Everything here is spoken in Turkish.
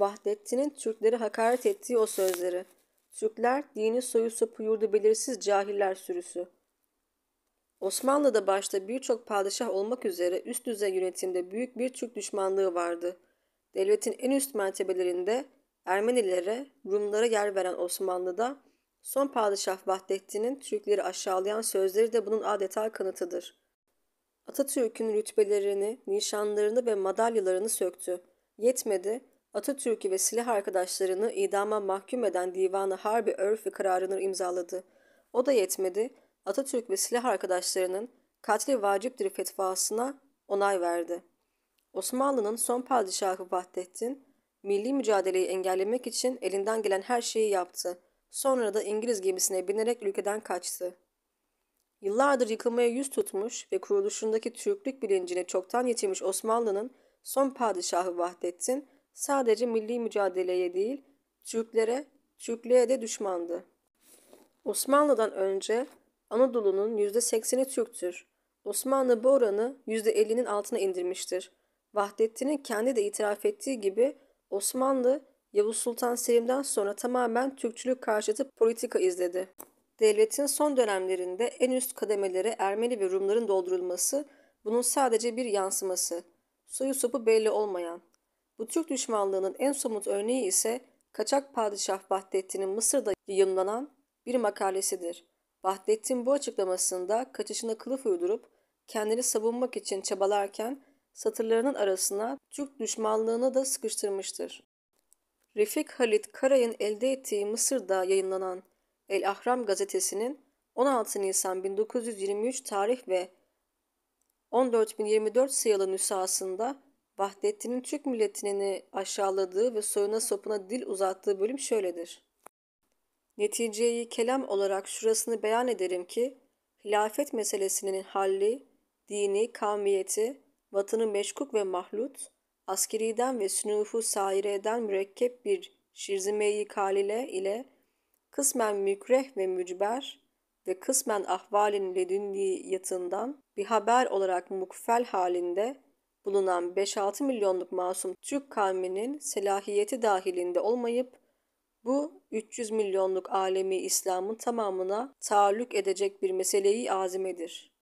Vahdettin'in Türkleri hakaret ettiği o sözleri. Türkler dini soyu sopu yurdu belirsiz cahiller sürüsü. Osmanlı'da başta birçok padişah olmak üzere üst düzey yönetimde büyük bir Türk düşmanlığı vardı. Devletin en üst mertebelerinde Ermenilere, Rumlara yer veren Osmanlı'da son padişah Vahdettin'in Türkleri aşağılayan sözleri de bunun adeta kanıtıdır. Atatürk'ün rütbelerini, nişanlarını ve madalyalarını söktü. Yetmedi, Atatürk'ü ve silah arkadaşlarını idama mahkum eden Divanı Harbi Örfi kararını imzaladı. O da yetmedi, Atatürk ve silah arkadaşlarının katli vaciptir fetvasına onay verdi. Osmanlı'nın son padişahı Vahdettin, milli mücadeleyi engellemek için elinden gelen her şeyi yaptı. Sonra da İngiliz gemisine binerek ülkeden kaçtı. Yıllardır yıkılmaya yüz tutmuş ve kuruluşundaki Türklük bilincini çoktan yitirmiş Osmanlı'nın son padişahı Vahdettin, sadece milli mücadeleye değil, Türklere, Türklüğe de düşmandı. Osmanlı'dan önce Anadolu'nun %80'i Türktür. Osmanlı bu oranı %50'nin altına indirmiştir. Vahdettin'in kendi de itiraf ettiği gibi Osmanlı, Yavuz Sultan Selim'den sonra tamamen Türkçülük karşıtı politika izledi. Devletin son dönemlerinde en üst kademelere Ermeni ve Rumların doldurulması bunun sadece bir yansıması. Soyu sopu belli olmayan, bu Türk düşmanlığının en somut örneği ise kaçak padişah Vahdettin'in Mısır'da yayımlanan bir makalesidir. Vahdettin bu açıklamasında kaçışına kılıf uydurup kendini savunmak için çabalarken satırlarının arasına Türk düşmanlığını da sıkıştırmıştır. Refik Halit Karay'ın elde ettiği Mısır'da yayınlanan El Ahram gazetesinin 16 Nisan 1923 tarih ve 14.024 sayılı nüshasında Vahdettin'in Türk milletini aşağıladığı ve soyuna sopuna dil uzattığı bölüm şöyledir. Neticeyi kelam olarak şurasını beyan ederim ki, hilafet meselesinin halli, dini, kavmiyeti, vatanı meşkuk ve mahlut, askeriden ve sünufu saireden mürekkep bir şirzimeyi kalile ile kısmen mükreh ve mücber ve kısmen ahvalin ledünni yatından bir haber olarak mukfel halinde bulunan 5-6 milyonluk masum Türk kavminin selahiyeti dahilinde olmayıp bu 300 milyonluk alemi İslam'ın tamamına taallük edecek bir meseleyi azimedir.